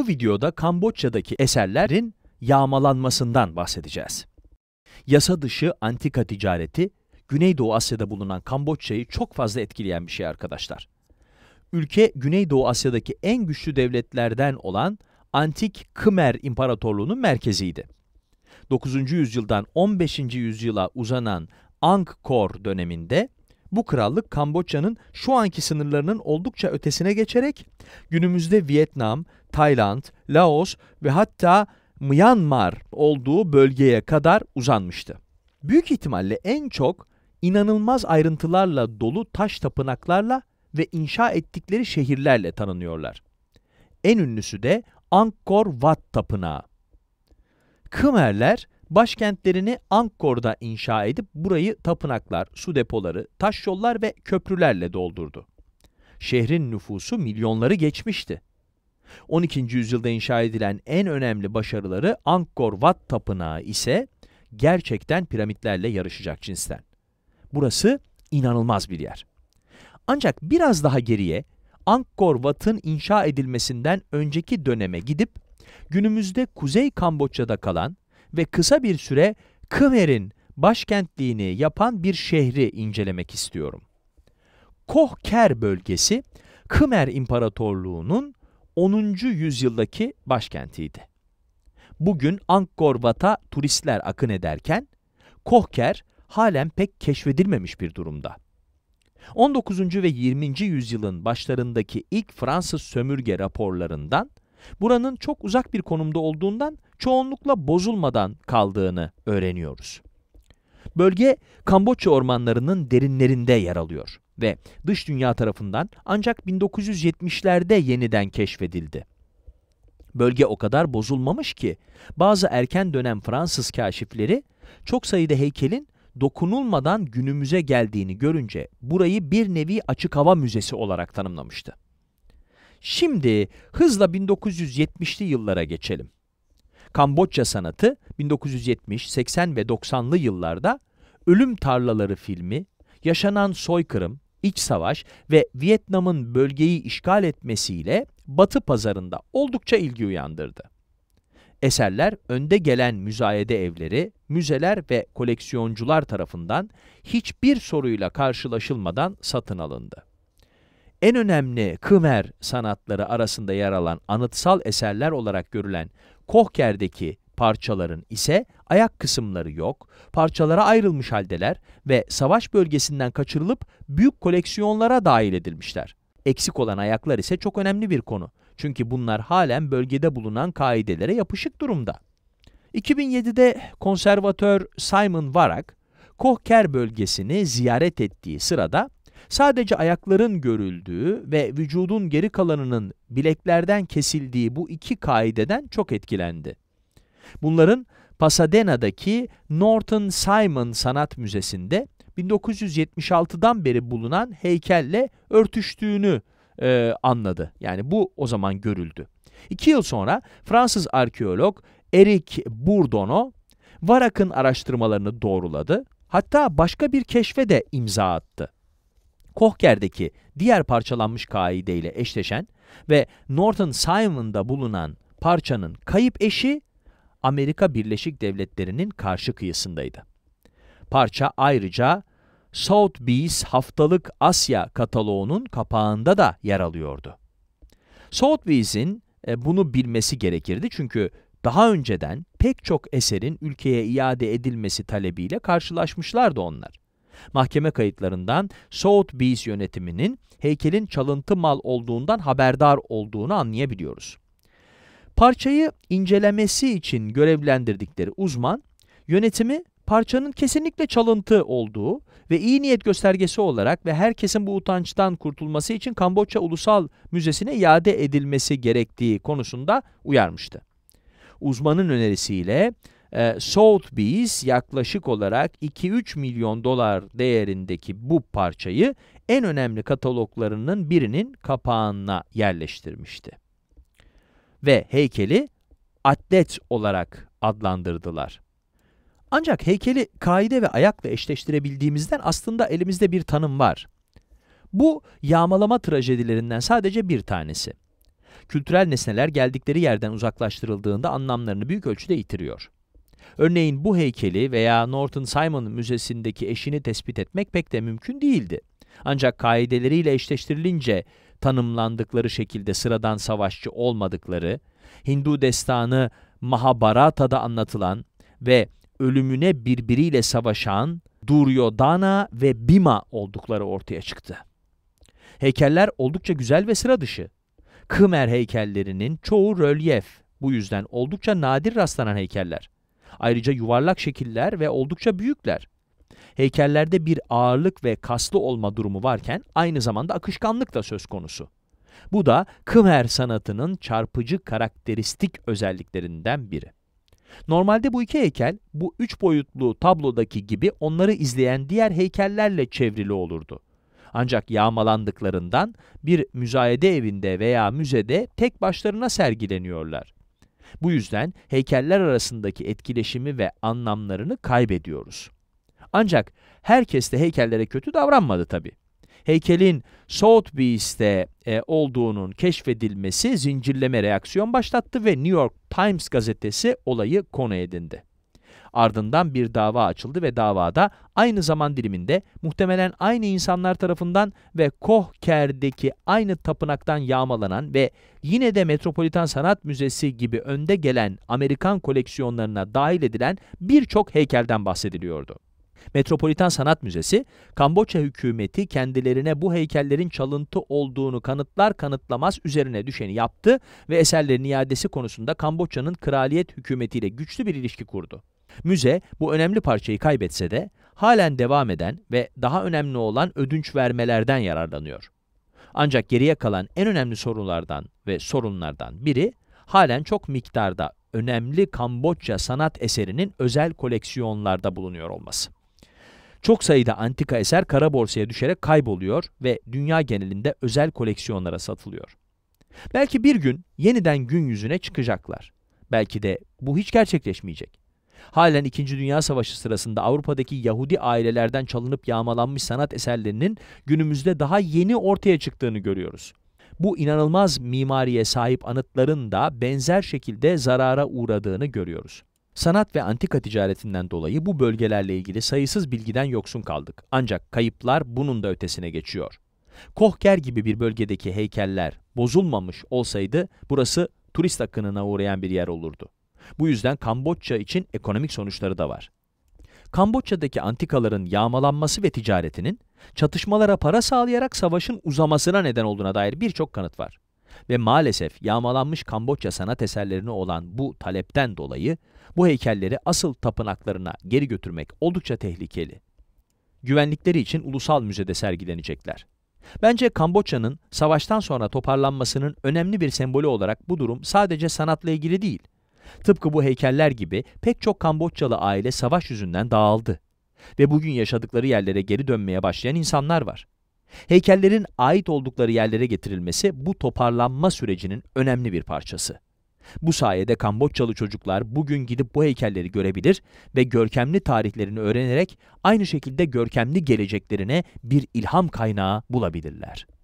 Bu videoda Kamboçya'daki eserlerin yağmalanmasından bahsedeceğiz. Yasa dışı antika ticareti, Güneydoğu Asya'da bulunan Kamboçya'yı çok fazla etkileyen bir şey arkadaşlar. Ülke Güneydoğu Asya'daki en güçlü devletlerden olan Antik Khmer İmparatorluğu'nun merkeziydi. 9. yüzyıldan 15. yüzyıla uzanan Angkor döneminde bu krallık Kamboçya'nın şu anki sınırlarının oldukça ötesine geçerek günümüzde Vietnam, Tayland, Laos ve hatta Myanmar olduğu bölgeye kadar uzanmıştı. Büyük ihtimalle en çok inanılmaz ayrıntılarla dolu taş tapınaklarla ve inşa ettikleri şehirlerle tanınıyorlar. En ünlüsü de Angkor Wat Tapınağı. Khmerler Başkentlerini Angkor'da inşa edip burayı tapınaklar, su depoları, taş yollar ve köprülerle doldurdu. Şehrin nüfusu milyonları geçmişti. 12. yüzyılda inşa edilen en önemli başarıları Angkor Wat Tapınağı ise gerçekten piramitlerle yarışacak cinsten. Burası inanılmaz bir yer. Ancak biraz daha geriye Angkor Wat'ın inşa edilmesinden önceki döneme gidip günümüzde Kuzey Kamboçya'da kalan ve kısa bir süre Khmer'in başkentliğini yapan bir şehri incelemek istiyorum. Kohker bölgesi Khmer İmparatorluğu'nun 10. yüzyıldaki başkentiydi. Bugün Angkor Wat'a turistler akın ederken Kohker halen pek keşfedilmemiş bir durumda. 19. ve 20. yüzyılın başlarındaki ilk Fransız sömürge raporlarından buranın çok uzak bir konumda olduğundan çoğunlukla bozulmadan kaldığını öğreniyoruz. Bölge Kamboçya ormanlarının derinlerinde yer alıyor ve dış dünya tarafından ancak 1970'lerde yeniden keşfedildi. Bölge o kadar bozulmamış ki bazı erken dönem Fransız kaşifleri çok sayıda heykelin dokunulmadan günümüze geldiğini görünce burayı bir nevi açık hava müzesi olarak tanımlamıştı. Şimdi hızla 1970'li yıllara geçelim. Kamboçya sanatı 1970, 80 ve 90'lı yıllarda Ölüm Tarlaları filmi, yaşanan soykırım, iç savaş ve Vietnam'ın bölgeyi işgal etmesiyle Batı pazarında oldukça ilgi uyandırdı. Eserler önde gelen müzayede evleri, müzeler ve koleksiyoncular tarafından hiçbir soruyla karşılaşılmadan satın alındı. En önemli Khmer sanatları arasında yer alan anıtsal eserler olarak görülen Kohker'deki parçaların ise ayak kısımları yok, parçalara ayrılmış haldeler ve savaş bölgesinden kaçırılıp büyük koleksiyonlara dahil edilmişler. Eksik olan ayaklar ise çok önemli bir konu. Çünkü bunlar halen bölgede bulunan kaidelere yapışık durumda. 2007'de konservatör Simon Warak, Kohker bölgesini ziyaret ettiği sırada Sadece ayakların görüldüğü ve vücudun geri kalanının bileklerden kesildiği bu iki kaideden çok etkilendi. Bunların Pasadena'daki Norton Simon Sanat Müzesi'nde 1976'dan beri bulunan heykelle örtüştüğünü e, anladı. Yani bu o zaman görüldü. İki yıl sonra Fransız arkeolog Eric Bourdon'o Varak'ın araştırmalarını doğruladı. Hatta başka bir keşfe de imza attı. Kohker'deki diğer parçalanmış kaide ile eşleşen ve Norton Simon'da bulunan parçanın kayıp eşi Amerika Birleşik Devletleri'nin karşı kıyısındaydı. Parça ayrıca South Sotheby's haftalık Asya kataloğunun kapağında da yer alıyordu. Sotheby's'in e, bunu bilmesi gerekirdi çünkü daha önceden pek çok eserin ülkeye iade edilmesi talebiyle karşılaşmışlardı onlar mahkeme kayıtlarından Sotheby's yönetiminin heykelin çalıntı mal olduğundan haberdar olduğunu anlayabiliyoruz. Parçayı incelemesi için görevlendirdikleri uzman, yönetimi parçanın kesinlikle çalıntı olduğu ve iyi niyet göstergesi olarak ve herkesin bu utançtan kurtulması için Kamboçya Ulusal Müzesi'ne iade edilmesi gerektiği konusunda uyarmıştı. Uzmanın önerisiyle e, Sotheby's yaklaşık olarak 2-3 milyon dolar değerindeki bu parçayı en önemli kataloglarının birinin kapağına yerleştirmişti. Ve heykeli atlet olarak adlandırdılar. Ancak heykeli kaide ve ayakla eşleştirebildiğimizden aslında elimizde bir tanım var. Bu yağmalama trajedilerinden sadece bir tanesi. Kültürel nesneler geldikleri yerden uzaklaştırıldığında anlamlarını büyük ölçüde yitiriyor. Örneğin bu heykeli veya Norton Simon Müzesi'ndeki eşini tespit etmek pek de mümkün değildi. Ancak kaideleriyle eşleştirilince tanımlandıkları şekilde sıradan savaşçı olmadıkları, Hindu destanı Mahabharata'da anlatılan ve ölümüne birbiriyle savaşan Duryodhana ve Bima oldukları ortaya çıktı. Heykeller oldukça güzel ve sıra dışı. Khmer heykellerinin çoğu rölyef, bu yüzden oldukça nadir rastlanan heykeller. Ayrıca yuvarlak şekiller ve oldukça büyükler. Heykellerde bir ağırlık ve kaslı olma durumu varken aynı zamanda akışkanlık da söz konusu. Bu da Khmer sanatının çarpıcı karakteristik özelliklerinden biri. Normalde bu iki heykel bu üç boyutlu tablodaki gibi onları izleyen diğer heykellerle çevrili olurdu. Ancak yağmalandıklarından bir müzayede evinde veya müzede tek başlarına sergileniyorlar. Bu yüzden heykeller arasındaki etkileşimi ve anlamlarını kaybediyoruz. Ancak herkes de heykellere kötü davranmadı tabi. Heykelin Sotheby's'te e, olduğunun keşfedilmesi zincirleme reaksiyon başlattı ve New York Times gazetesi olayı konu edindi. Ardından bir dava açıldı ve davada aynı zaman diliminde muhtemelen aynı insanlar tarafından ve Kohker'deki aynı tapınaktan yağmalanan ve yine de Metropolitan Sanat Müzesi gibi önde gelen Amerikan koleksiyonlarına dahil edilen birçok heykelden bahsediliyordu. Metropolitan Sanat Müzesi, Kamboçya hükümeti kendilerine bu heykellerin çalıntı olduğunu kanıtlar kanıtlamaz üzerine düşeni yaptı ve eserlerin iadesi konusunda Kamboçya'nın kraliyet hükümetiyle güçlü bir ilişki kurdu. Müze bu önemli parçayı kaybetse de halen devam eden ve daha önemli olan ödünç vermelerden yararlanıyor. Ancak geriye kalan en önemli sorulardan ve sorunlardan biri halen çok miktarda önemli Kamboçya sanat eserinin özel koleksiyonlarda bulunuyor olması. Çok sayıda antika eser kara borsaya düşerek kayboluyor ve dünya genelinde özel koleksiyonlara satılıyor. Belki bir gün yeniden gün yüzüne çıkacaklar. Belki de bu hiç gerçekleşmeyecek. Halen 2. Dünya Savaşı sırasında Avrupa'daki Yahudi ailelerden çalınıp yağmalanmış sanat eserlerinin günümüzde daha yeni ortaya çıktığını görüyoruz. Bu inanılmaz mimariye sahip anıtların da benzer şekilde zarara uğradığını görüyoruz. Sanat ve antika ticaretinden dolayı bu bölgelerle ilgili sayısız bilgiden yoksun kaldık. Ancak kayıplar bunun da ötesine geçiyor. Kohker gibi bir bölgedeki heykeller bozulmamış olsaydı burası turist akınına uğrayan bir yer olurdu. Bu yüzden Kamboçya için ekonomik sonuçları da var. Kamboçya'daki antikaların yağmalanması ve ticaretinin çatışmalara para sağlayarak savaşın uzamasına neden olduğuna dair birçok kanıt var. Ve maalesef yağmalanmış Kamboçya sanat eserlerine olan bu talepten dolayı bu heykelleri asıl tapınaklarına geri götürmek oldukça tehlikeli. Güvenlikleri için ulusal müzede sergilenecekler. Bence Kamboçya'nın savaştan sonra toparlanmasının önemli bir sembolü olarak bu durum sadece sanatla ilgili değil, Tıpkı bu heykeller gibi pek çok Kamboçyalı aile savaş yüzünden dağıldı ve bugün yaşadıkları yerlere geri dönmeye başlayan insanlar var. Heykellerin ait oldukları yerlere getirilmesi bu toparlanma sürecinin önemli bir parçası. Bu sayede Kamboçyalı çocuklar bugün gidip bu heykelleri görebilir ve görkemli tarihlerini öğrenerek aynı şekilde görkemli geleceklerine bir ilham kaynağı bulabilirler.